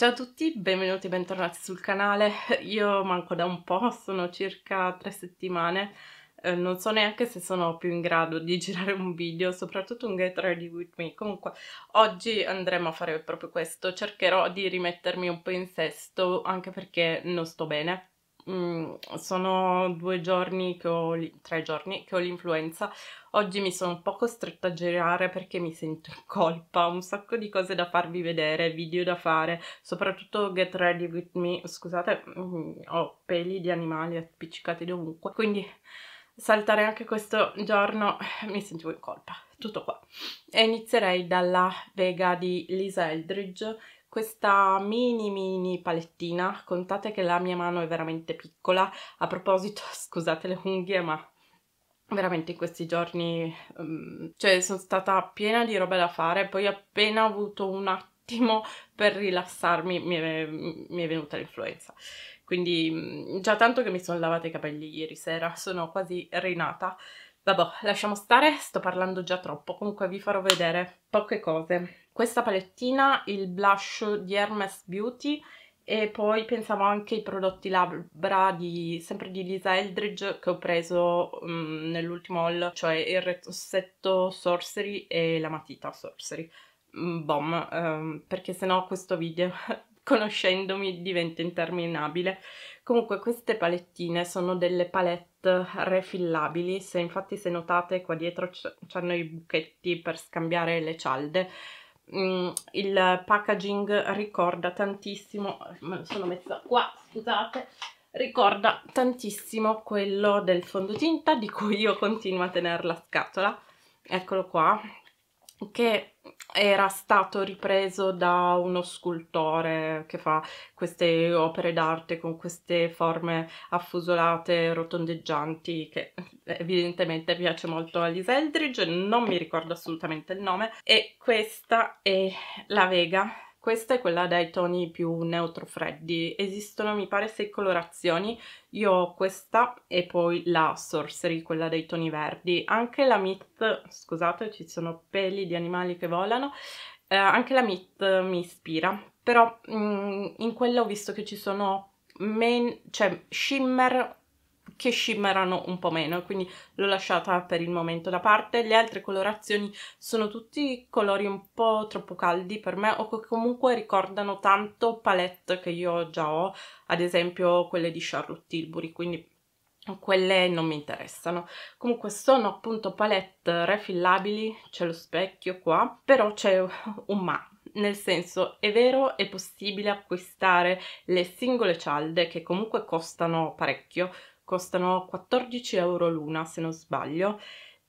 Ciao a tutti, benvenuti e bentornati sul canale. Io manco da un po', sono circa tre settimane. Eh, non so neanche se sono più in grado di girare un video, soprattutto un Get Ready With Me. Comunque, oggi andremo a fare proprio questo. Cercherò di rimettermi un po' in sesto, anche perché non sto bene. Mm, sono due giorni che ho, tre giorni che ho l'influenza. Oggi mi sono un po' costretta a girare perché mi sento in colpa, un sacco di cose da farvi vedere, video da fare, soprattutto Get Ready With Me, scusate, mm, ho peli di animali appiccicati dovunque, quindi saltare anche questo giorno eh, mi sentivo in colpa, tutto qua. E inizierei dalla vega di Lisa Eldridge questa mini mini palettina, contate che la mia mano è veramente piccola, a proposito scusate le unghie ma veramente in questi giorni um, cioè sono stata piena di robe da fare, poi appena ho avuto un attimo per rilassarmi mi è, mi è venuta l'influenza. Quindi mm, già tanto che mi sono lavata i capelli ieri sera, sono quasi rinata Vabbè, lasciamo stare, sto parlando già troppo, comunque vi farò vedere poche cose. Questa palettina, il blush di Hermes Beauty e poi pensavo anche ai prodotti labbra di, sempre di Lisa Eldridge che ho preso um, nell'ultimo haul, cioè il rossetto Sorcery e la matita Sorcery. Mm, bom, um, perché sennò questo video conoscendomi diventa interminabile. Comunque queste palettine sono delle palette refillabili, se infatti se notate qua dietro c'hanno i buchetti per scambiare le cialde, mm, il packaging ricorda tantissimo, me lo sono messa qua, scusate, ricorda tantissimo quello del fondotinta di cui io continuo a tenere la scatola, eccolo qua, che era stato ripreso da uno scultore che fa queste opere d'arte con queste forme affusolate, rotondeggianti, che evidentemente piace molto a Liz Eldridge, non mi ricordo assolutamente il nome, e questa è la Vega questa è quella dai toni più neutro freddi, esistono mi pare sei colorazioni, io ho questa e poi la Sorcery, quella dei toni verdi, anche la Myth, scusate ci sono peli di animali che volano, eh, anche la Myth mi ispira, però mh, mm, in quella ho visto che ci sono main, cioè shimmer che scimmerano un po' meno, quindi l'ho lasciata per il momento da parte. Le altre colorazioni sono tutti colori un po' troppo caldi per me o che comunque ricordano tanto palette che io già ho, ad esempio quelle di Charlotte Tilbury, quindi quelle non mi interessano. Comunque sono appunto palette refillabili, c'è lo specchio qua, però c'è un ma. Nel senso, è vero, è possibile acquistare le singole cialde che comunque costano parecchio, costano 14 euro l'una se non sbaglio,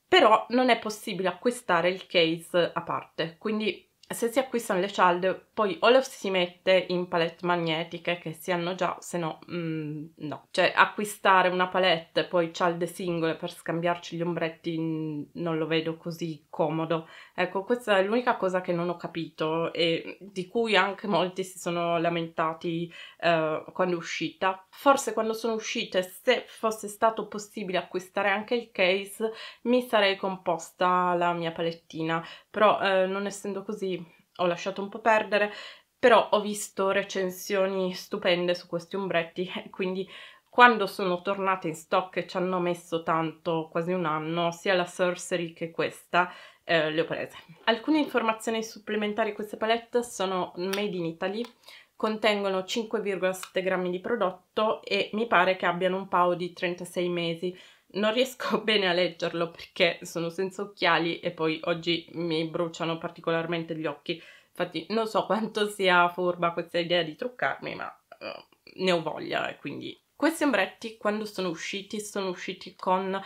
però non è possibile acquistare il case a parte, quindi se si acquistano le cialde poi o lo si mette in palette magnetiche che si hanno già, se no mm, no. Cioè acquistare una palette poi cialde singole per scambiarci gli ombretti mm, non lo vedo così comodo. Ecco, questa è l'unica cosa che non ho capito e di cui anche molti si sono lamentati eh, quando è uscita. Forse quando sono uscite, se fosse stato possibile acquistare anche il case, mi sarei composta la mia palettina, però eh, non essendo così ho lasciato un po' perdere, però ho visto recensioni stupende su questi ombretti quindi quando sono tornate in stock e ci hanno messo tanto, quasi un anno, sia la Sorcery che questa, eh, le ho prese. Alcune informazioni supplementari a queste palette sono made in Italy, contengono 5,7 grammi di prodotto e mi pare che abbiano un PAO di 36 mesi, non riesco bene a leggerlo perché sono senza occhiali e poi oggi mi bruciano particolarmente gli occhi. Infatti non so quanto sia furba questa idea di truccarmi, ma uh, ne ho voglia e quindi... Questi ombretti quando sono usciti sono usciti con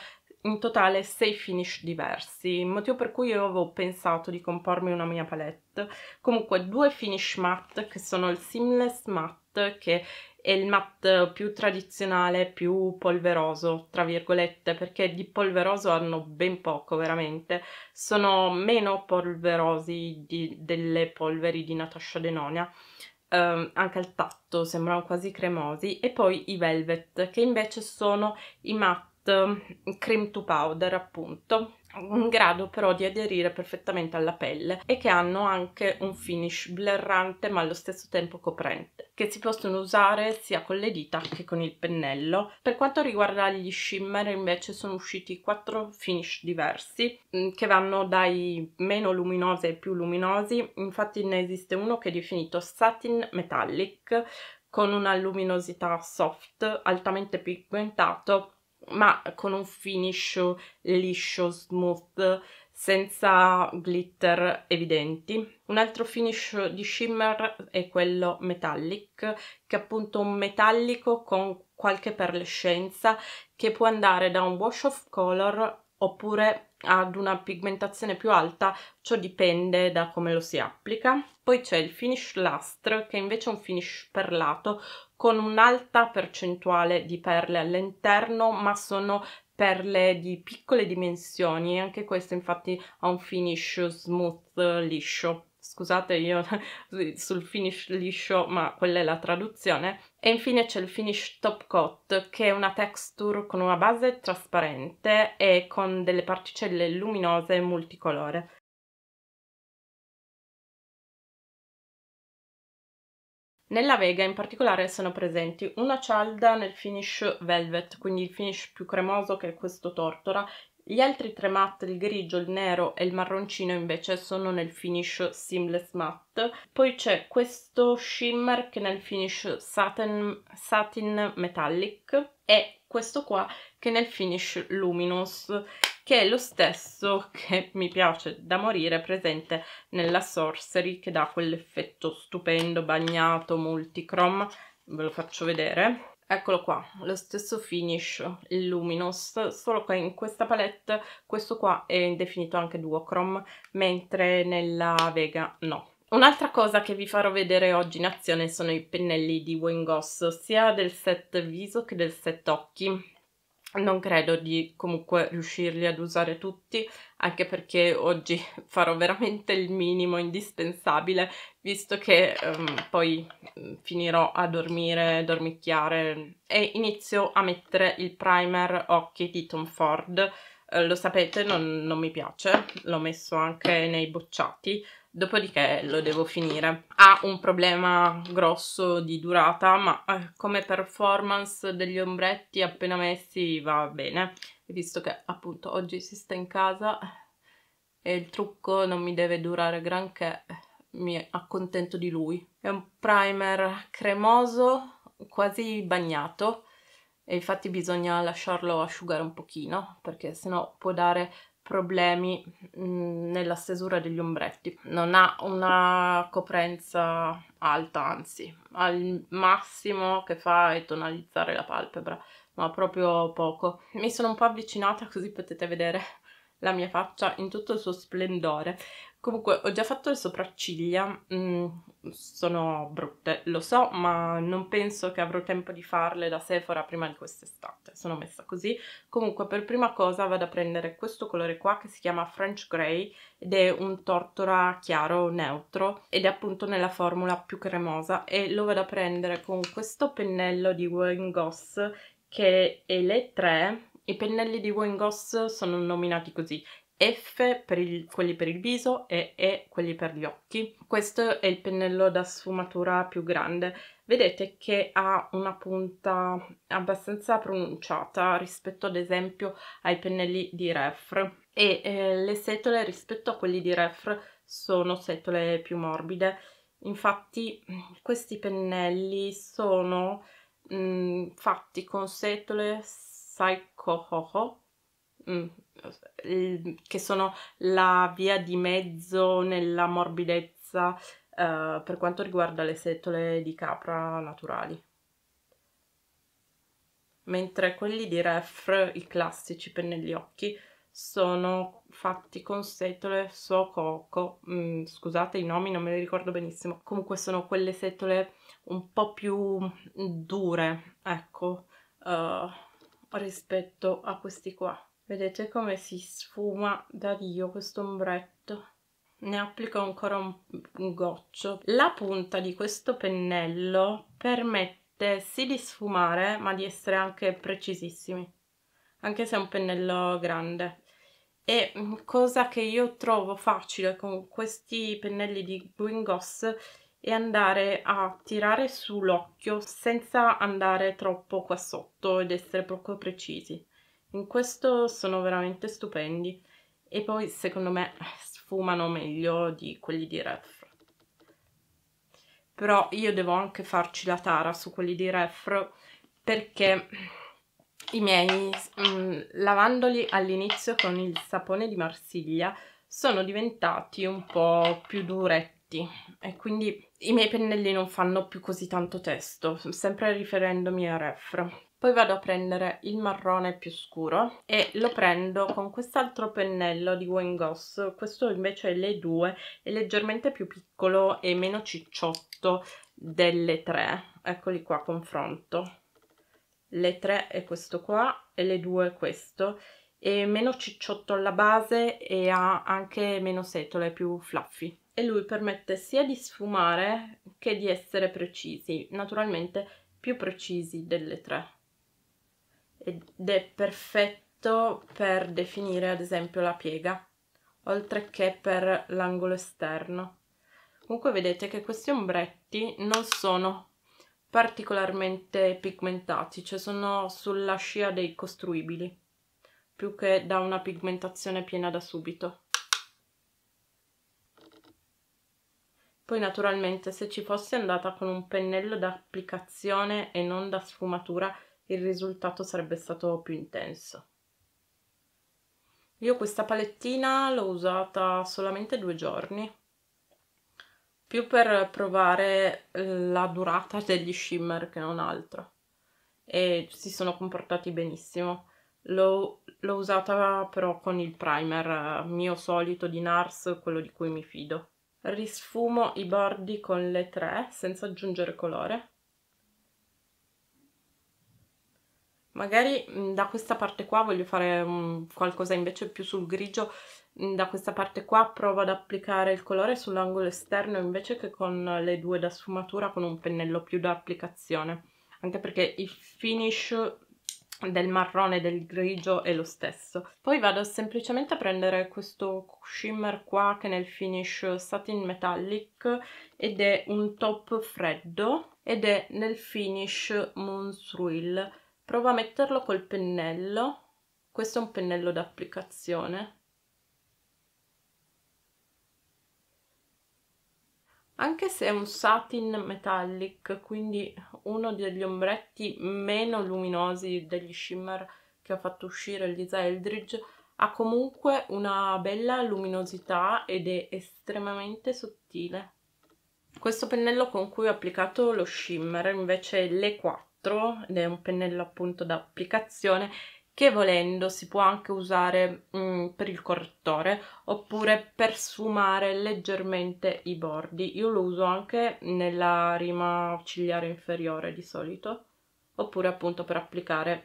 in totale 6 finish diversi, motivo per cui io avevo pensato di compormi una mia palette. Comunque due finish matte che sono il seamless matte che è il matte più tradizionale, più polveroso, tra virgolette, perché di polveroso hanno ben poco, veramente. Sono meno polverosi di, delle polveri di Natasha Denonia, eh, anche al tatto sembrano quasi cremosi. E poi i velvet, che invece sono i matte creme to powder, appunto, in grado però di aderire perfettamente alla pelle e che hanno anche un finish blurrante ma allo stesso tempo coprente che si possono usare sia con le dita che con il pennello per quanto riguarda gli shimmer invece sono usciti quattro finish diversi mm, che vanno dai meno luminosi ai più luminosi infatti ne esiste uno che è definito satin metallic con una luminosità soft altamente pigmentato ma con un finish liscio, smooth, senza glitter evidenti. Un altro finish di shimmer è quello metallic, che è appunto un metallico con qualche perlescenza che può andare da un wash of color oppure ad una pigmentazione più alta, ciò dipende da come lo si applica. Poi c'è il finish lustre che invece è un finish perlato con un'alta percentuale di perle all'interno ma sono perle di piccole dimensioni e anche questo infatti ha un finish smooth liscio. Scusate io sul finish liscio, ma quella è la traduzione. E infine c'è il finish top coat, che è una texture con una base trasparente e con delle particelle luminose multicolore. Nella Vega in particolare sono presenti una cialda nel finish velvet, quindi il finish più cremoso che è questo tortora, gli altri tre matte, il grigio, il nero e il marroncino invece sono nel finish seamless matte. Poi c'è questo shimmer che è nel finish satin, satin metallic e questo qua che è nel finish luminous che è lo stesso che mi piace da morire presente nella Sorcery che dà quell'effetto stupendo bagnato multichrome ve lo faccio vedere Eccolo qua, lo stesso finish, Luminous, solo che in questa palette questo qua è definito anche duochrome, mentre nella Vega no. Un'altra cosa che vi farò vedere oggi in azione sono i pennelli di Wayne Goss, sia del set viso che del set occhi. Non credo di comunque riuscirli ad usare tutti, anche perché oggi farò veramente il minimo indispensabile visto che um, poi mm, finirò a dormire, dormicchiare e inizio a mettere il primer occhi di Tom Ford eh, lo sapete non, non mi piace, l'ho messo anche nei bocciati dopodiché lo devo finire. Ha un problema grosso di durata, ma eh, come performance degli ombretti appena messi va bene, visto che appunto oggi si sta in casa eh, e il trucco non mi deve durare granché. Eh, mi accontento di lui. È un primer cremoso, quasi bagnato, e infatti bisogna lasciarlo asciugare un pochino, perché sennò può dare problemi mm, nella stesura degli ombretti. Non ha una coprenza alta, anzi, al massimo che fa è tonalizzare la palpebra, ma proprio poco. Mi sono un po' avvicinata così potete vedere la mia faccia in tutto il suo splendore. Comunque, ho già fatto le sopracciglia, mm, sono brutte, lo so, ma non penso che avrò tempo di farle da Sephora prima di quest'estate, sono messa così. Comunque, per prima cosa vado a prendere questo colore qua che si chiama French Grey ed è un tortora chiaro neutro ed è appunto nella formula più cremosa e lo vado a prendere con questo pennello di Wayne Goss che è le 3 i pennelli di Wayne Goss sono nominati così F per il, quelli per il viso e E quelli per gli occhi. Questo è il pennello da sfumatura più grande. Vedete che ha una punta abbastanza pronunciata rispetto ad esempio ai pennelli di Ref e eh, le setole rispetto a quelli di Ref sono setole più morbide. Infatti questi pennelli sono mh, mm, fatti con setole Ho Ho Mm, che sono la via di mezzo nella morbidezza eh, per quanto riguarda le setole di capra naturali. Mentre quelli di Ref, i classici pennelli occhi, sono fatti con setole sococo, mm, scusate i nomi non me li ricordo benissimo, comunque sono quelle setole un po' più dure, ecco, uh, rispetto a questi qua vedete come si sfuma da Dio questo ombretto ne applico ancora un, un goccio la punta di questo pennello permette sì di sfumare ma di essere anche precisissimi anche se è un pennello grande e mm, cosa che io trovo facile con questi pennelli di Guingoss è andare a tirare sull'occhio senza andare troppo qua sotto ed essere poco precisi in questo sono veramente stupendi e poi secondo me sfumano meglio di quelli di Ref però io devo anche farci la tara su quelli di Ref perché i miei mm, lavandoli all'inizio con il sapone di Marsiglia sono diventati un po' più duretti e quindi i miei pennelli non fanno più così tanto testo sempre riferendomi a Ref poi vado a prendere il marrone più scuro e lo prendo con quest'altro pennello di Wayne Goss, questo invece è le due, è leggermente più piccolo e meno cicciotto delle tre, eccoli qua, confronto. Le tre è questo qua e le due è questo, è meno cicciotto alla base e ha anche meno setole, più fluffy. E lui permette sia di sfumare che di essere precisi, naturalmente più precisi delle tre ed è perfetto per definire ad esempio la piega, oltre che per l'angolo esterno. Comunque vedete che questi ombretti non sono particolarmente pigmentati, cioè sono sulla scia dei costruibili, più che da una pigmentazione piena da subito. Poi naturalmente se ci fosse andata con un pennello d'applicazione e non da sfumatura il risultato sarebbe stato più intenso. Io questa palettina l'ho usata solamente due giorni, più per provare eh, la durata degli shimmer che non altro, e si sono comportati benissimo. L'ho, usata però con il primer eh, mio solito di NARS, quello di cui mi fido. Risfumo i bordi con le tre senza aggiungere colore. magari da questa parte qua voglio fare qualcosa invece più sul grigio da questa parte qua provo ad applicare il colore sull'angolo esterno invece che con le due da sfumatura con un pennello più da applicazione anche perché il finish del marrone e del grigio è lo stesso poi vado semplicemente a prendere questo shimmer qua che è nel finish satin metallic ed è un top freddo ed è nel finish moon prova a metterlo col pennello questo è un pennello d'applicazione anche se è un satin metallic quindi uno degli ombretti meno luminosi degli shimmer che ha fatto uscire Lisa Eldridge ha comunque una bella luminosità ed è estremamente sottile questo pennello con cui ho applicato lo shimmer invece è l'E4 4 ed è un pennello appunto da applicazione che volendo si può anche usare mh, mm, per il correttore oppure per sfumare leggermente i bordi. Io lo uso anche nella rima ciliare inferiore di solito oppure appunto per applicare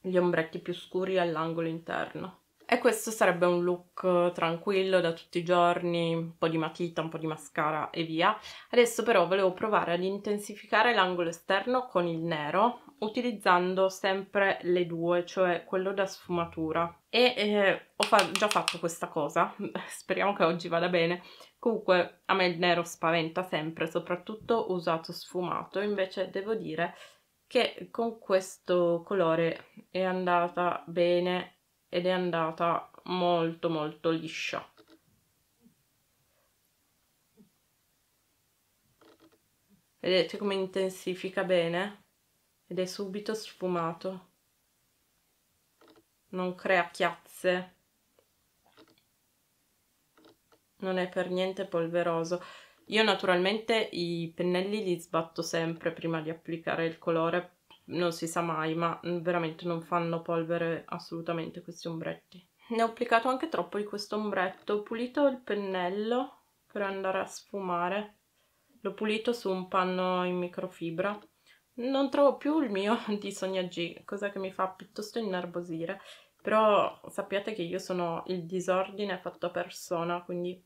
gli ombretti più scuri all'angolo interno. E questo sarebbe un look eh, tranquillo da tutti i giorni, un po' di matita, un po' di mascara e via. Adesso però volevo provare ad intensificare l'angolo esterno con il nero, utilizzando sempre le due, cioè quello da sfumatura. E eh, ho fa già fatto questa cosa, speriamo che oggi vada bene. Comunque a me il nero spaventa sempre, soprattutto usato sfumato, invece devo dire che con questo colore è andata bene ed è andata molto molto liscia vedete come intensifica bene ed è subito sfumato non crea chiazze non è per niente polveroso io naturalmente i pennelli li sbatto sempre prima di applicare il colore non si sa mai, ma mm, veramente non fanno polvere assolutamente questi ombretti. Ne ho applicato anche troppo di questo ombretto, ho pulito il pennello per andare a sfumare, l'ho pulito su un panno in microfibra. Non trovo più il mio di Sonia G, cosa che mi fa piuttosto innervosire, però sappiate che io sono il disordine fatto a persona, quindi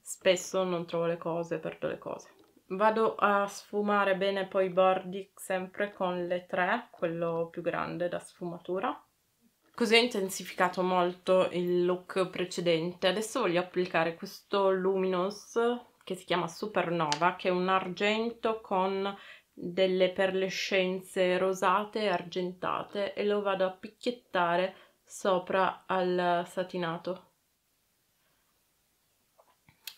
spesso non trovo le cose, perdo le cose. Vado a sfumare bene poi i bordi sempre con le tre, quello più grande da sfumatura. Così ho intensificato molto il look precedente. Adesso voglio applicare questo Luminous che si chiama Supernova, che è un argento con delle perlescenze rosate e argentate e lo vado a picchiettare sopra al satinato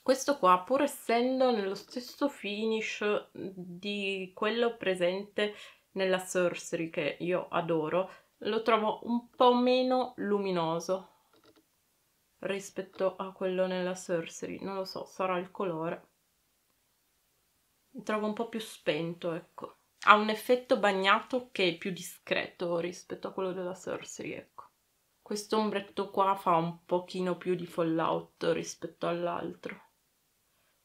questo qua pur essendo nello stesso finish mhmm, di quello presente nella Sorcery che io adoro lo trovo un po' meno luminoso rispetto a quello nella Sorcery non lo so, sarà il colore mi trovo un po' più spento ecco ha un effetto bagnato che è più discreto rispetto a quello della Sorcery ecco questo ombretto qua fa un pochino più di fallout rispetto all'altro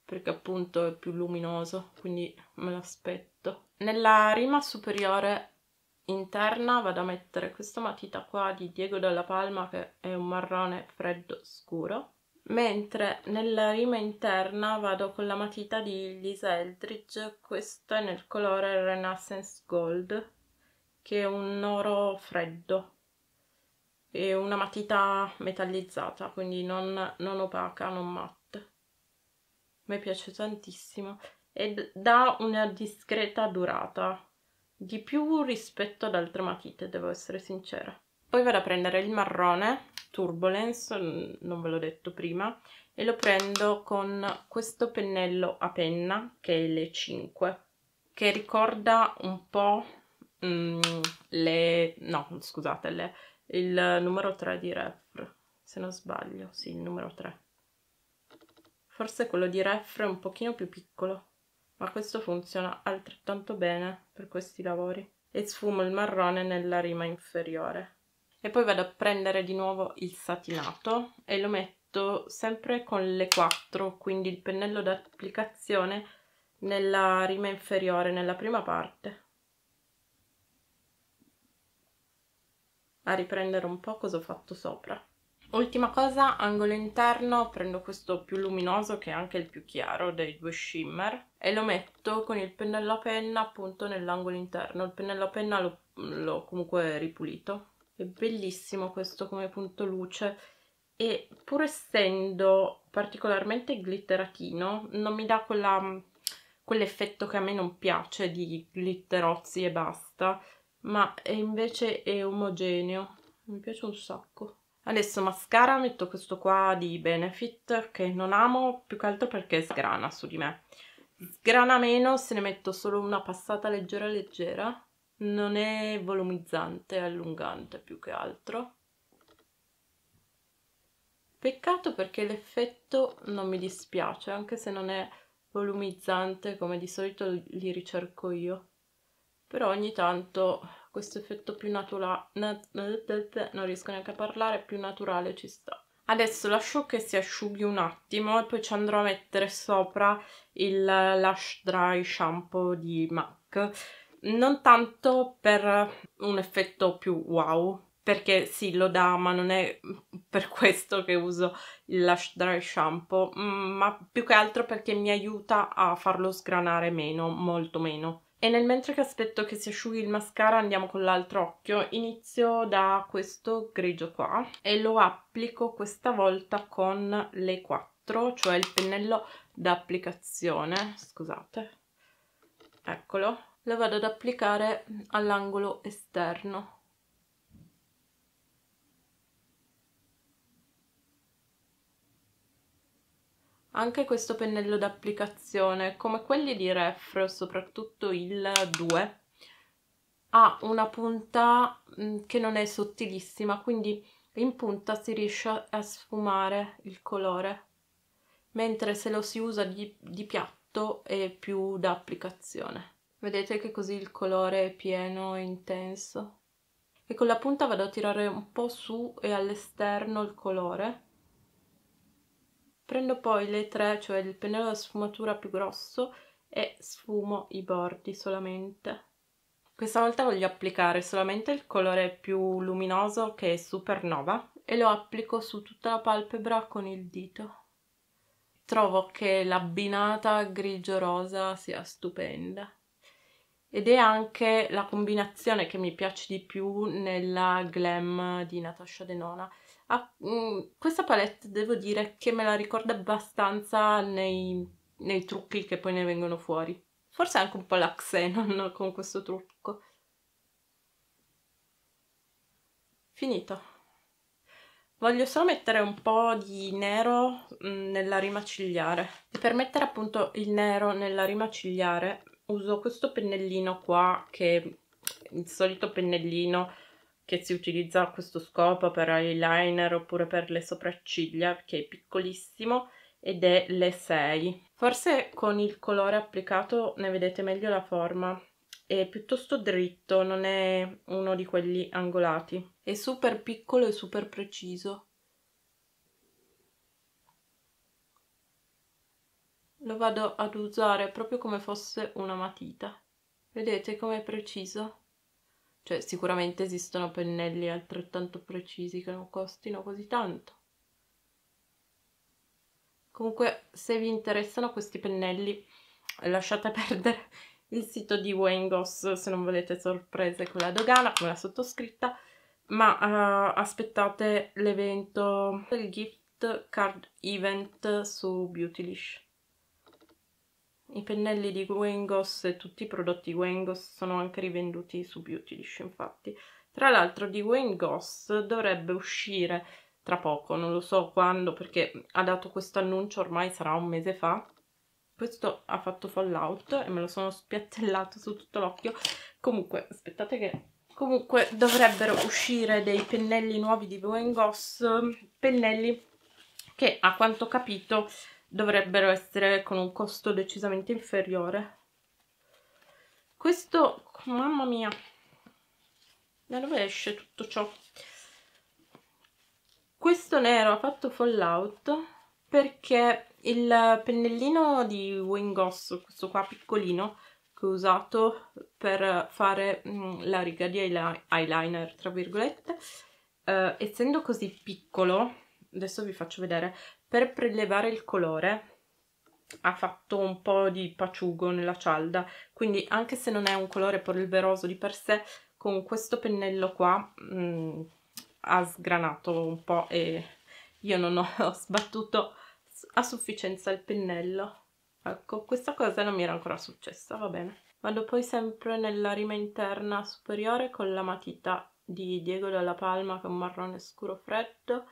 perché appunto è più luminoso, quindi me l'aspetto. Nella rima superiore interna vado a mettere questa matita qua di Diego Dalla Palma che è un marrone freddo scuro, mentre nella rima interna vado con la matita di Lisa Eldridge, questo è nel colore Renaissance Gold, che è un oro freddo e una matita metallizzata, quindi non, non opaca, non matta mi piace tantissimo e dà una discreta durata, di più rispetto ad altre matite, devo essere sincera. Poi vado a prendere il marrone, Turbulence, non ve l'ho detto prima, e lo prendo con questo pennello a penna, che è l'E5, che ricorda un po' mm, le... no, scusate, le, il numero 3 di Ref, se non sbaglio, sì, il numero 3 Forse quello di ref è un pochino più piccolo, ma questo funziona altrettanto bene per questi lavori. E sfumo il marrone nella rima inferiore. E poi vado a prendere di nuovo il satinato e lo metto sempre con le 4, quindi il pennello d'applicazione nella rima inferiore, nella prima parte. A riprendere un po' cosa ho fatto sopra. Ultima cosa, angolo interno, prendo questo più luminoso che è anche il più chiaro dei due shimmer e lo metto con il pennello a penna appunto nell'angolo interno, il pennello a penna l'ho comunque ripulito. È bellissimo questo come punto luce e pur essendo particolarmente glitteratino non mi dà quell'effetto quell che a me non piace di glitterozzi e basta, ma invece è omogeneo, mi piace un sacco. Adesso mascara metto questo qua di Benefit che non amo più che altro perché sgrana su di me. Sgrana meno se ne metto solo una passata leggera leggera. Non è volumizzante, è allungante più che altro. Peccato perché l'effetto non mi dispiace, anche se non è volumizzante come di solito li ricerco io. Però ogni tanto questo effetto più naturale, non riesco neanche a parlare, più naturale ci sta. Adesso lascio che si asciughi un attimo e poi ci andrò a mettere sopra il Lush Dry Shampoo di MAC. Non tanto per un effetto più wow, perché sì, lo dà, ma non è per questo che uso il Lush Dry Shampoo, mm, ma più che altro perché mi aiuta a farlo sgranare meno, molto meno. E nel mentre che aspetto che si asciughi il mascara andiamo con l'altro occhio, inizio da questo grigio qua e lo applico questa volta con le 4, cioè il pennello d'applicazione, scusate, eccolo, lo vado ad applicare all'angolo esterno. anche questo pennello d'applicazione, come quelli di Ref, soprattutto il 2, ha una punta mm, che non è sottilissima, quindi in punta si riesce a sfumare il colore, mentre se lo si usa di, di piatto è più da applicazione. Vedete che così il colore è pieno e intenso. E con la punta vado a tirare un po' su e all'esterno il colore Prendo poi le tre, cioè il pennello da sfumatura più grosso e sfumo i bordi solamente. Questa volta voglio applicare solamente il colore più luminoso che è Supernova e lo applico su tutta la palpebra con il dito. Trovo che l'abbinata grigio-rosa sia stupenda ed è anche la combinazione che mi piace di più nella glam di Natasha Denona Ah, mh, mm, questa palette devo dire che me la ricorda abbastanza nei, nei trucchi che poi ne vengono fuori. Forse anche un po' la Xenon con questo trucco. Finito. Voglio solo mettere un po' di nero mm, nella rima cigliare. E per mettere appunto il nero nella rima cigliare uso questo pennellino qua che è il solito pennellino che si utilizza a questo scopo per eyeliner oppure per le sopracciglia che è piccolissimo ed è l'E6. Forse con il colore applicato ne vedete meglio la forma. È piuttosto dritto, non è uno di quelli angolati. È super piccolo e super preciso. Lo vado ad usare proprio come fosse una matita. Vedete com'è preciso? Cioè sicuramente esistono pennelli altrettanto precisi che non costino così tanto. Comunque se vi interessano questi pennelli lasciate perdere il sito di Wayne Goss, se non volete sorprese con la dogana con la sottoscritta ma uh, aspettate l'evento, il gift card event su Beautylish i pennelli di Wengos e tutti i prodotti Wengos sono anche rivenduti su Beautylish, infatti. Tra l'altro di Wengos dovrebbe uscire tra poco, non lo so quando, perché ha dato questo annuncio ormai sarà un mese fa. Questo ha fatto fallout e me lo sono spiattellato su tutto l'occhio. Comunque, aspettate che comunque dovrebbero uscire dei pennelli nuovi di Boeing Goss, pennelli che a quanto ho capito dovrebbero essere con un costo decisamente inferiore questo mamma mia da dove esce tutto ciò questo nero ha fatto fallout perché il pennellino di Wingos, questo qua piccolino che ho usato per fare mm, la riga di eyeliner tra virgolette eh, essendo così piccolo adesso vi faccio vedere per prelevare il colore ha fatto un po' di paciugo nella cialda quindi anche se non è un colore polveroso di per sé con questo pennello qua mh, mm, ha sgranato un po' e io non ho sbattuto a sufficienza il pennello ecco questa cosa non mi era ancora successa va bene vado poi sempre nella rima interna superiore con la matita di Diego della Palma che è un marrone scuro freddo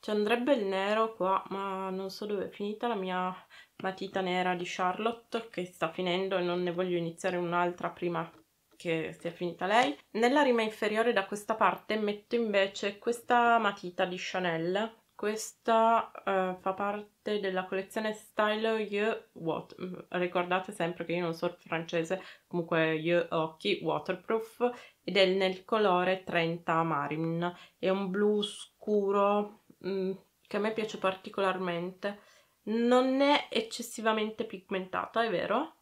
ci andrebbe il nero qua ma non so dove è finita la mia matita nera di Charlotte che sta finendo e non ne voglio iniziare un'altra prima che sia finita lei nella rima inferiore da questa parte metto invece questa matita di Chanel questa uh, fa parte della collezione Style Ye What. Mm, ricordate sempre che io non so il francese, comunque Ye Occhi Waterproof ed è nel colore 30 Marin. È un blu scuro Mm, che a me piace particolarmente. Non è eccessivamente pigmentata, è vero,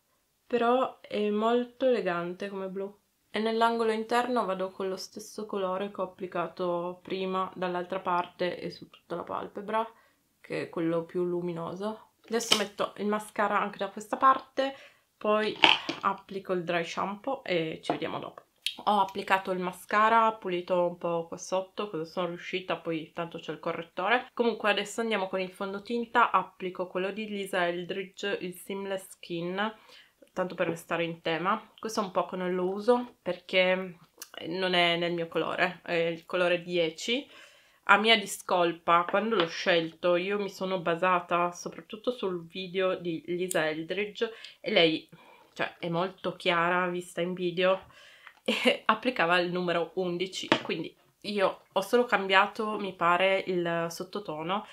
però è molto elegante come blu. E nell'angolo interno vado con lo stesso colore che ho applicato prima dall'altra parte e su tutta la palpebra, che è quello più luminoso. Adesso metto il mascara anche da questa parte, poi applico il dry shampoo e ci vediamo dopo ho applicato il mascara, pulito un po' qua sotto, cosa sono riuscita, poi tanto c'è il correttore. Comunque adesso andiamo con il fondotinta, applico quello di Lisa Eldridge, il Seamless Skin, tanto per restare in tema. Questo un po' che non lo uso perché non è nel mio colore, è il colore 10. A mia discolpa, quando l'ho scelto, io mi sono basata soprattutto sul video di Lisa Eldridge e lei, cioè, è molto chiara vista in video, e applicava il numero 11, quindi io ho solo cambiato, mi pare, il sottotono,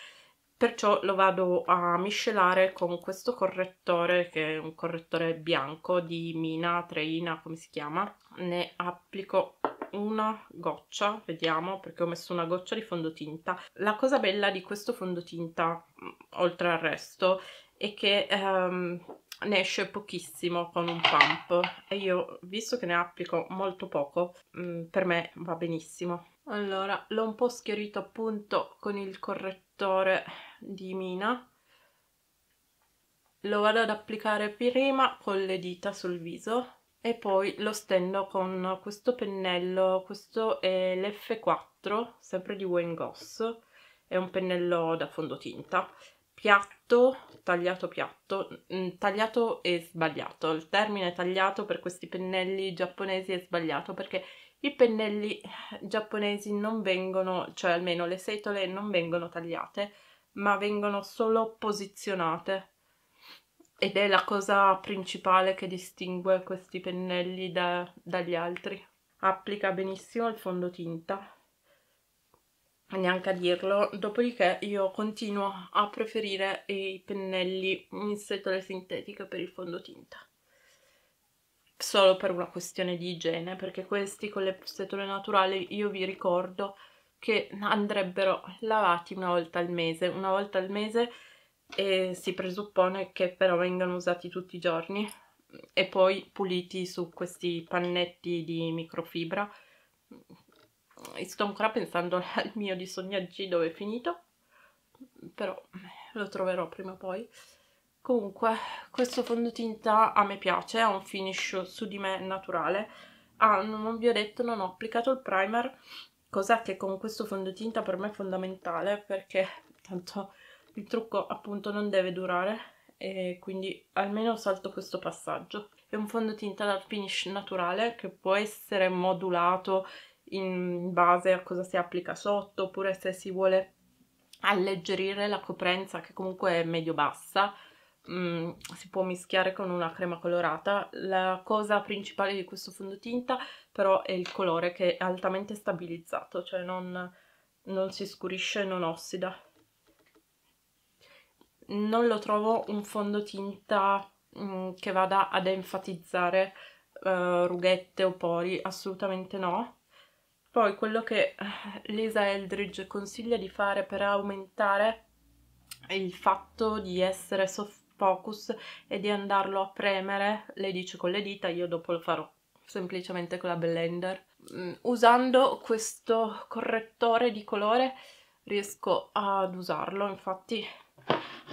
perciò lo vado a miscelare con questo correttore, che è un correttore bianco di Mina, Treina, come si chiama, ne applico una goccia, vediamo, perché ho messo una goccia di fondotinta. La cosa bella di questo fondotinta, mm, oltre al resto, è che... Um, ne esce pochissimo con un pump e io visto che ne applico molto poco mh, mm, per me va benissimo allora l'ho un po' schiarito appunto con il correttore di Mina lo vado ad applicare prima con le dita sul viso e poi lo stendo con questo pennello questo è l'F4 sempre di Wayne Goss è un pennello da fondotinta piatto, tagliato piatto, mm, tagliato è sbagliato, il termine tagliato per questi pennelli giapponesi è sbagliato perché i pennelli eh, giapponesi non vengono, cioè almeno le setole non vengono tagliate, ma vengono solo posizionate ed è la cosa principale che distingue questi pennelli da, dagli altri. Applica benissimo il fondotinta neanche a dirlo dopodiché io continuo a preferire i pennelli in setole sintetiche per il fondotinta solo per una questione di igiene perché questi con le setole naturali io vi ricordo che andrebbero lavati una volta al mese una volta al mese e eh, si presuppone che però vengano usati tutti i giorni e poi puliti su questi pannetti di microfibra sto ancora pensando al mio di Sognaggi dove è finito, però lo troverò prima o poi. Comunque, questo fondotinta a me piace, ha un finish su di me naturale. Ah, non vi ho detto, non ho applicato il primer, cosa che con questo fondotinta per me è fondamentale, perché tanto il trucco appunto non deve durare, e quindi almeno salto questo passaggio. È un fondotinta dal finish naturale che può essere modulato in base a cosa si applica sotto oppure se si vuole alleggerire la coprenza che comunque è medio bassa mm, si può mischiare con una crema colorata la cosa principale di questo fondotinta però è il colore che è altamente stabilizzato cioè non, non si scurisce non ossida non lo trovo un fondotinta mm, che vada ad enfatizzare uh, eh, rughette o pori assolutamente no poi quello che eh, Lisa Eldridge consiglia di fare per aumentare è il fatto di essere soft focus e di andarlo a premere, lei dice con le dita, io dopo lo farò semplicemente con la blender. Mm, usando questo correttore di colore riesco ad usarlo, infatti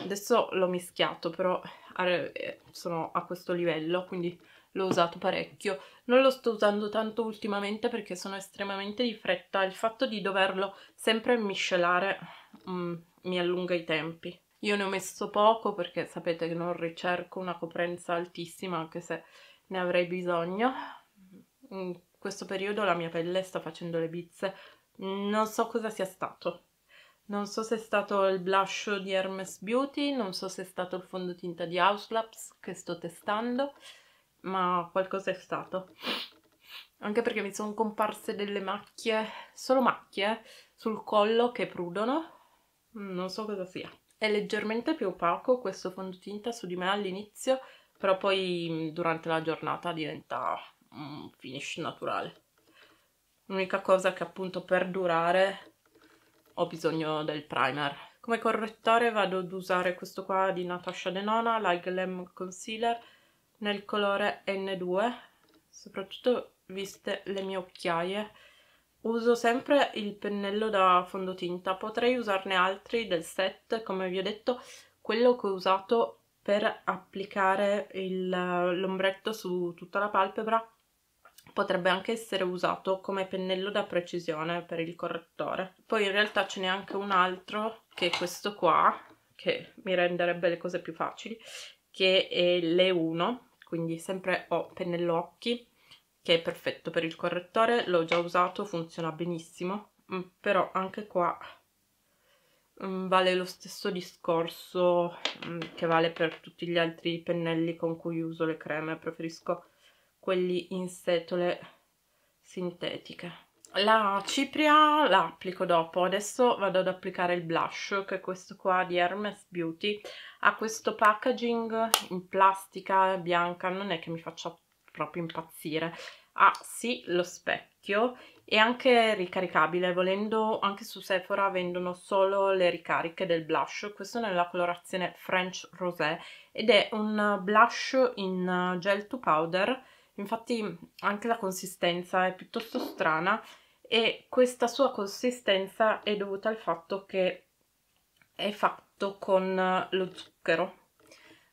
adesso l'ho mischiato però eh, sono a questo livello, quindi l'ho usato parecchio. Non lo sto usando tanto ultimamente perché sono estremamente di fretta, il fatto di doverlo sempre miscelare mm, mi allunga i tempi. Io ne ho messo poco perché sapete che non ricerco una coprenza altissima anche se ne avrei bisogno. In questo periodo la mia pelle sta facendo le bizze, non so cosa sia stato. Non so se è stato il blush di Hermes Beauty, non so se è stato il fondotinta di House Labs che sto testando, ma qualcosa è stato. Anche perché mi sono comparse delle macchie, solo macchie, sul collo che prudono. Non so cosa sia. È leggermente più opaco questo fondotinta su di me all'inizio, però poi mm, durante la giornata diventa un mm, finish naturale. L'unica cosa che appunto per durare ho bisogno del primer. Come correttore vado ad usare questo qua di Natasha Denona, l'Eye Glam Concealer, nel colore N2, soprattutto viste le mie occhiaie. Uso sempre il pennello da fondotinta, potrei usarne altri del set, come vi ho detto, quello che ho usato per applicare l'ombretto su tutta la palpebra potrebbe anche essere usato come pennello da precisione per il correttore. Poi in realtà ce n'è anche un altro, che è questo qua, che mi renderebbe le cose più facili, che è l'E1, quindi sempre ho pennello occhi che è perfetto per il correttore, l'ho già usato, funziona benissimo, mm, però anche qua mm, vale lo stesso discorso mm, che vale per tutti gli altri pennelli con cui uso le creme, preferisco quelli in setole sintetiche. La cipria la applico dopo, adesso vado ad applicare il blush che è questo qua di Hermes Beauty ha questo packaging in plastica bianca, non è che mi faccia proprio impazzire. Ah sì, lo specchio e anche ricaricabile, volendo anche su Sephora vendono solo le ricariche del blush, questo nella colorazione French Rosé ed è un blush in gel to powder, infatti anche la consistenza è piuttosto strana e questa sua consistenza è dovuta al fatto che è fatto fatto con eh, lo zucchero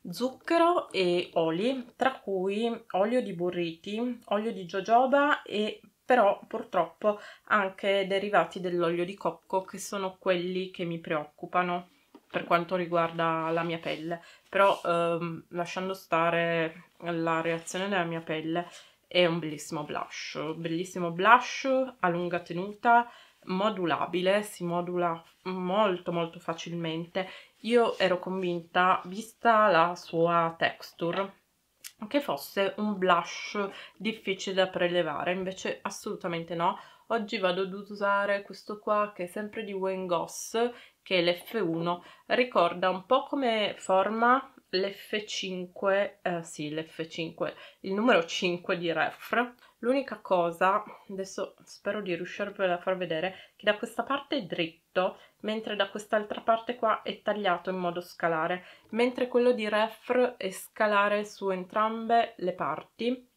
zucchero e oli, tra cui olio di burriti, olio di jojoba e però purtroppo anche derivati dell'olio di cocco che sono quelli che mi preoccupano per quanto riguarda la mia pelle, però ehm, lasciando stare la reazione della mia pelle è un bellissimo blush, bellissimo blush a lunga tenuta, modulabile, si modula molto molto facilmente. Io ero convinta, vista la sua texture, che fosse un blush difficile da prelevare, invece assolutamente no. Oggi vado ad usare questo qua che è sempre di Wayne Goss, che è l'F1, ricorda un po' come forma l'F5, eh, sì l'F5, il numero 5 di Ref, l'unica cosa adesso spero di riuscirvela a far vedere che da questa parte è dritto mentre da quest'altra parte qua è tagliato in modo scalare mentre quello di ref è scalare su entrambe le parti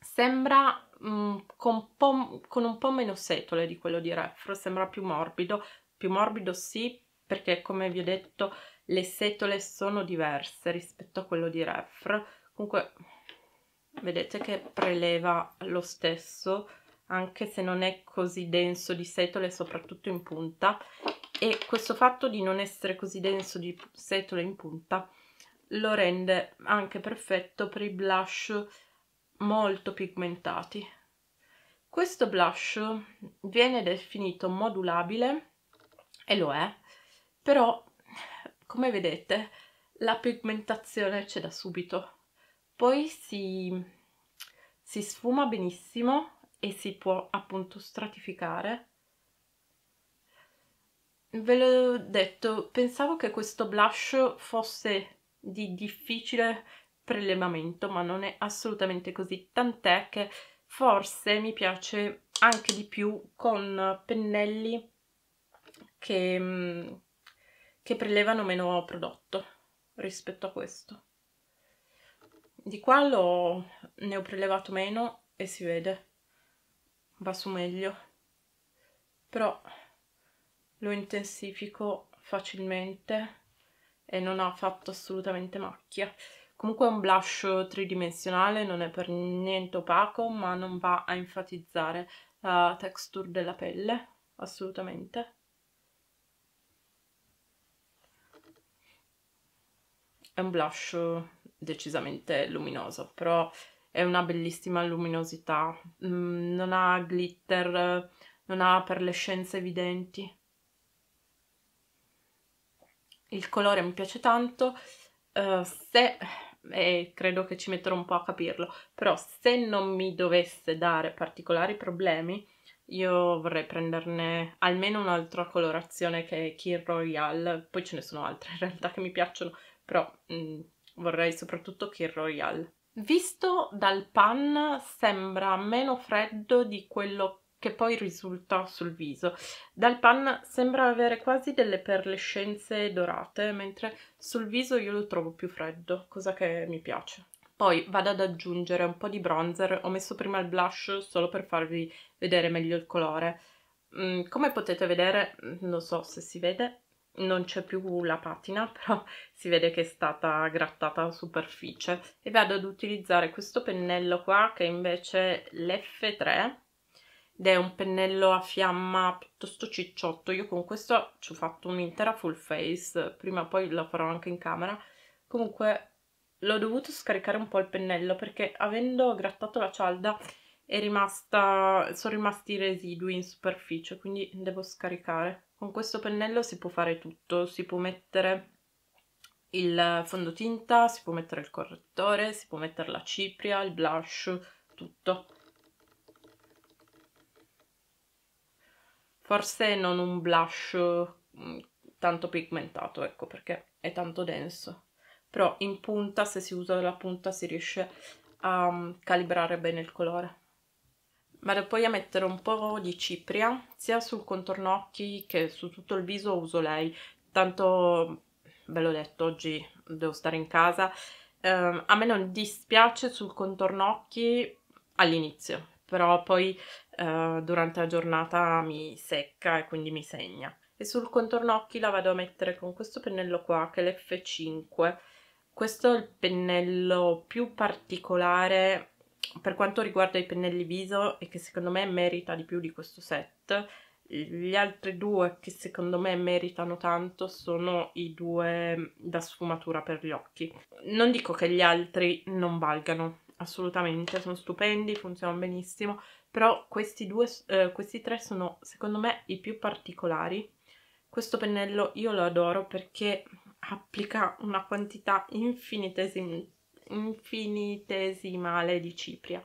sembra mh, mm, con, con, un po' meno setole di quello di ref sembra più morbido più morbido sì perché come vi ho detto le setole sono diverse rispetto a quello di ref comunque vedete che preleva lo stesso anche se non è così denso di setole soprattutto in punta e questo fatto di non essere così denso di setole in punta lo rende anche perfetto per i blush molto pigmentati questo blush viene definito modulabile e lo è però come vedete la pigmentazione c'è da subito poi si, si sfuma benissimo e si può appunto stratificare ve l'ho detto, pensavo che questo blush fosse di difficile prelevamento, ma non è assolutamente così, tant'è che forse mi piace anche di più con pennelli che, che prelevano meno prodotto rispetto a questo di qua l'ho ne ho prelevato meno e si vede va su meglio però lo intensifico facilmente e non ha fatto assolutamente macchia comunque è un blush tridimensionale non è per niente opaco ma non va a enfatizzare la texture della pelle assolutamente è un blush decisamente luminoso, però è una bellissima luminosità, mm, non ha glitter, non ha perlescenze evidenti. Il colore mi piace tanto, uh, se, e credo che ci metterò un po' a capirlo, però se non mi dovesse dare particolari problemi, io vorrei prenderne almeno un'altra colorazione che è Kill Royale, poi ce ne sono altre in realtà che mi piacciono, però mh, mm, vorrei soprattutto Kir Royal. Visto dal pan sembra meno freddo di quello che poi risulta sul viso. Dal pan sembra avere quasi delle perlescenze dorate, mentre sul viso io lo trovo più freddo, cosa che mi piace. Poi vado ad aggiungere un po' di bronzer, ho messo prima il blush solo per farvi vedere meglio il colore. Mm, come potete vedere, mm, non so se si vede, non c'è più la patina però si vede che è stata grattata la superficie e vado ad utilizzare questo pennello qua che invece è l'F3 ed è un pennello a fiamma piuttosto cicciotto io con questo ci ho fatto un'intera full face prima o poi lo farò anche in camera comunque l'ho dovuto scaricare un po' il pennello perché avendo grattato la cialda rimasta, sono rimasti i residui in superficie quindi devo scaricare con questo pennello si può fare tutto, si può mettere il fondotinta, si può mettere il correttore, si può mettere la cipria, il blush, tutto. Forse non un blush mm, tanto pigmentato, ecco, perché è tanto denso. Però in punta, se si usa la punta, si riesce a mm, calibrare bene il colore vado poi a mettere un po' di cipria sia sul contorno occhi che su tutto il viso uso lei tanto ve l'ho detto oggi devo stare in casa eh, a me non dispiace sul contorno occhi all'inizio però poi eh, durante la giornata mi secca e quindi mi segna e sul contorno occhi la vado a mettere con questo pennello qua che è l'F5 questo è il pennello più particolare per quanto riguarda i pennelli viso e che secondo me merita di più di questo set, gli altri due che secondo me meritano tanto sono i due da sfumatura per gli occhi. Non dico che gli altri non valgano, assolutamente, sono stupendi, funzionano benissimo, però questi, due, eh, questi tre sono secondo me i più particolari. Questo pennello io lo adoro perché applica una quantità infinitesimale infinitesimale di cipria.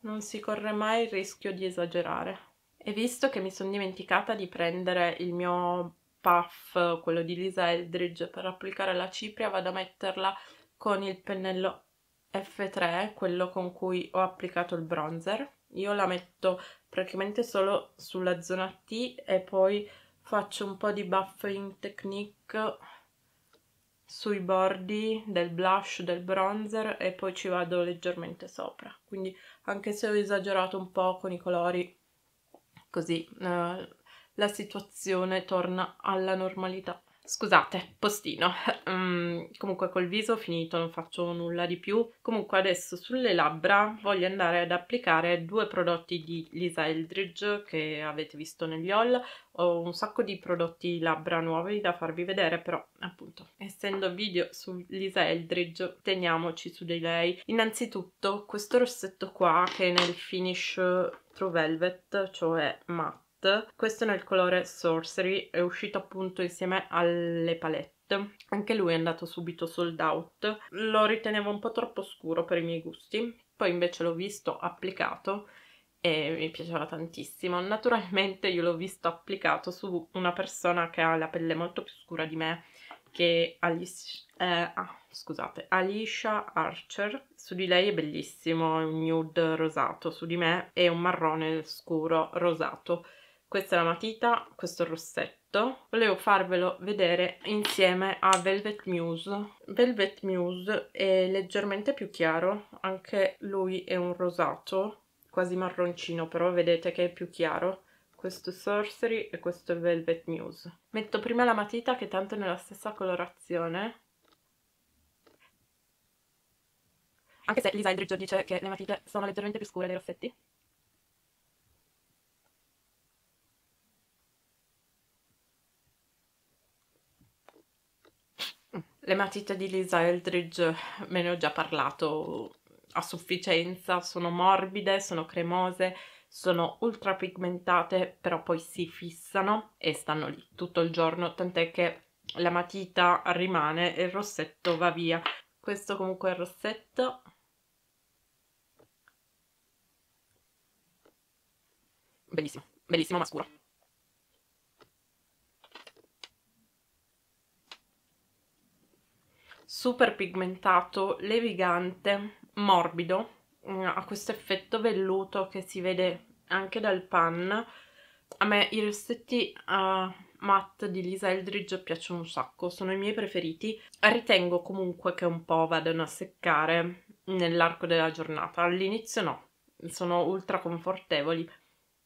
Non si corre mai il rischio di esagerare. E visto che mi sono dimenticata di prendere il mio puff, quello di Lisa Eldridge, per applicare la cipria, vado a metterla con il pennello F3, quello con cui ho applicato il bronzer. Io la metto praticamente solo sulla zona T e poi faccio un po' di buffing technique sui bordi del blush, del bronzer e poi ci vado leggermente sopra. Quindi anche se ho esagerato un po' con i colori, così eh, la situazione torna alla normalità scusate, postino, um, comunque col viso ho finito, non faccio nulla di più, comunque adesso sulle labbra voglio andare ad applicare due prodotti di Lisa Eldridge che avete visto negli haul, ho un sacco di prodotti labbra nuovi da farvi vedere, però appunto, essendo video su Lisa Eldridge, teniamoci su di lei. Innanzitutto questo rossetto qua che è nel finish True Velvet, cioè matte, Mist, questo nel colore Sorcery, è uscito appunto insieme alle palette. Anche lui è andato subito sold out, lo ritenevo un po' troppo scuro per i miei gusti, poi invece l'ho visto applicato e mi piaceva tantissimo. Naturalmente io l'ho visto applicato su una persona che ha la pelle molto più scura di me, che Alice, eh, ah, scusate, Alicia Archer, su di lei è bellissimo, è un nude rosato, su di me è un marrone scuro rosato questa è la matita, questo è il rossetto. Volevo farvelo vedere insieme a Velvet Muse. Velvet Muse è leggermente più chiaro, anche lui è un rosato, quasi marroncino, però vedete che è più chiaro. Questo è Sorcery e questo è Velvet Muse. Metto prima la matita che tanto è nella stessa colorazione. Anche se Lisa Eldridge dice che le matite sono leggermente più scure dei rossetti. Le matite di Lisa Eldridge me ne ho già parlato a sufficienza, sono morbide, sono cremose, sono ultra pigmentate, però poi si fissano e stanno lì tutto il giorno, tant'è che la matita rimane e il rossetto va via. Questo comunque è il rossetto. Bellissimo, bellissimo ma scuro. super pigmentato, levigante, morbido, mm, ha questo effetto velluto che si vede anche dal pan. A me i rossetti uh, matte di Lisa Eldridge piacciono un sacco, sono i miei preferiti. Ritengo comunque che un po' vadano a seccare nell'arco della giornata. All'inizio no, sono ultra confortevoli,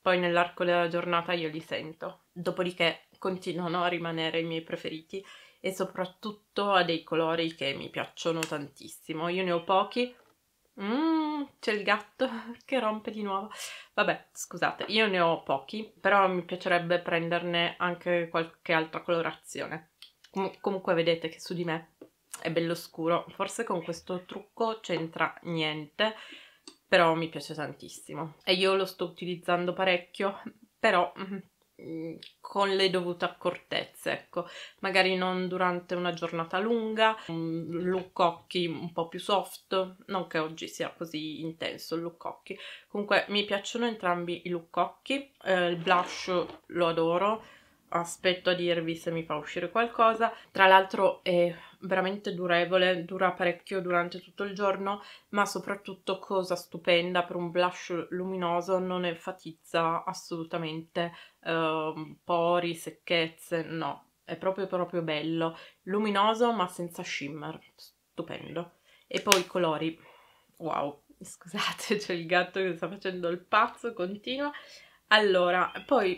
poi nell'arco della giornata io li sento. Dopodiché continuano a rimanere i miei preferiti e soprattutto ha dei colori che mi piacciono tantissimo. Io ne ho pochi. Mm, c'è il gatto che rompe di nuovo. Vabbè, scusate, io ne ho pochi, però mi piacerebbe prenderne anche qualche altra colorazione. Com comunque vedete che su di me è bello scuro. Forse con questo trucco c'entra niente, però mi piace tantissimo. E io lo sto utilizzando parecchio, però mm, Mm, con le dovute accortezze, ecco, magari non durante una giornata lunga, un look occhi un po' più soft, non che oggi sia così intenso il look occhi, comunque mi piacciono entrambi i look occhi, eh, il blush lo adoro, aspetto a dirvi se mi fa uscire qualcosa. Tra l'altro è veramente durevole, dura parecchio durante tutto il giorno, ma soprattutto cosa stupenda per un blush luminoso, non enfatizza assolutamente eh, pori, secchezze, no, è proprio proprio bello, luminoso ma senza shimmer, stupendo. E poi i colori, wow, scusate c'è il gatto che sta facendo il pazzo, continua. Allora, poi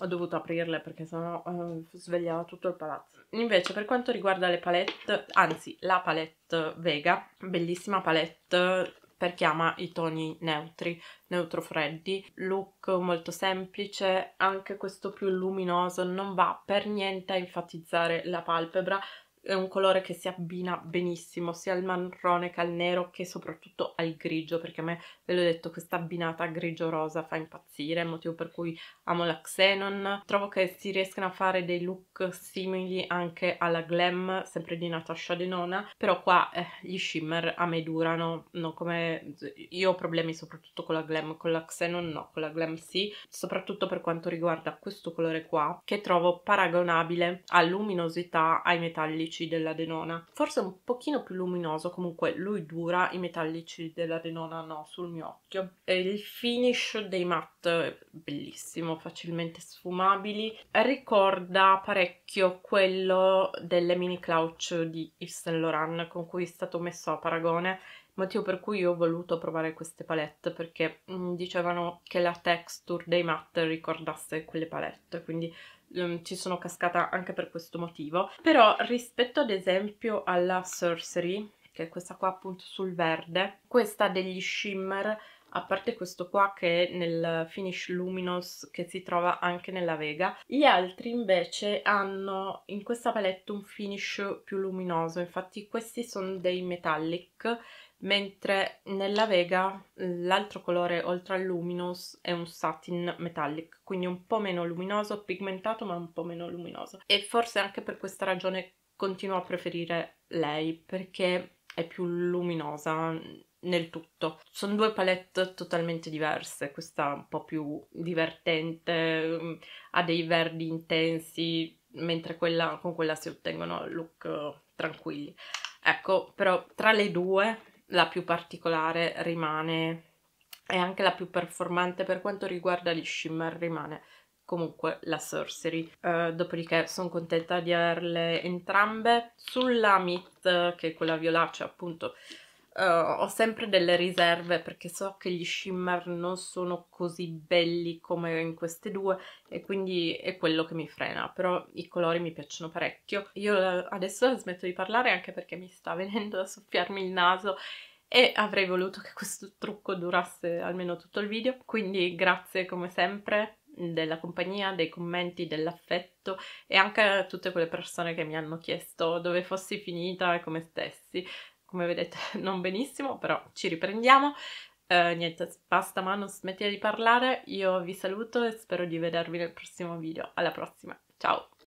ho dovuto aprirle perché sennò eh, svegliava tutto il palazzo. Invece per quanto riguarda le palette, anzi la palette Vega, bellissima palette per ama i toni neutri, neutro freddi, look molto semplice, anche questo più luminoso, non va per niente a enfatizzare la palpebra, è un colore che si abbina benissimo sia al marrone che al nero che soprattutto al grigio perché a me, ve l'ho detto, questa abbinata grigio-rosa fa impazzire, motivo per cui amo la Xenon. Trovo che si riescano a fare dei look simili anche alla Glam, sempre di Natasha Denona, però qua eh, gli shimmer a me durano, non come... io ho problemi soprattutto con la Glam, con la Xenon no, con la Glam sì, soprattutto per quanto riguarda questo colore qua che trovo paragonabile a luminosità ai metallici metallici Denona. forse un pochino più luminoso, comunque lui dura, i metallici della Denona no, sul mio occhio. E il finish dei matte è bellissimo, facilmente sfumabili, ricorda parecchio quello delle mini clouch di Yves Saint Laurent con cui è stato messo a paragone motivo per cui io ho voluto provare queste palette perché mh, mm, dicevano che la texture dei matte ricordasse quelle palette quindi um, ci sono cascata anche per questo motivo, però rispetto ad esempio alla Sorcery, che è questa qua appunto sul verde, questa degli shimmer a parte questo qua che è nel Finish Luminous che si trova anche nella Vega, gli altri invece hanno in questa palette un finish più luminoso, infatti questi sono dei metallic mentre nella Vega l'altro colore oltre al luminous è un satin metallic, quindi un po' meno luminoso, pigmentato ma un po' meno luminoso. E forse anche per questa ragione continuo a preferire lei, perché è più luminosa nel tutto. Sono due palette totalmente diverse, questa un po' più divertente, mm, ha dei verdi intensi, mentre quella, con quella si ottengono look tranquilli. Ecco, però tra le due la più particolare rimane e anche la più performante per quanto riguarda gli shimmer rimane comunque la Sorcery. Uh, dopodiché sono contenta di averle entrambe. Sulla Meat, che è quella violacea appunto, uh, ho sempre delle riserve perché so che gli shimmer non sono così belli come in queste due e quindi è quello che mi frena, però i colori mi piacciono parecchio. Io eh, adesso smetto di parlare anche perché mi sta venendo a soffiarmi il naso e avrei voluto che questo trucco durasse almeno tutto il video, quindi grazie come sempre della compagnia, dei commenti, dell'affetto e anche a tutte quelle persone che mi hanno chiesto dove fossi finita e come stessi come vedete non benissimo, però ci riprendiamo. Eh, niente, basta Manu, smettila di parlare, io vi saluto e spero di vedervi nel prossimo video. Alla prossima, ciao!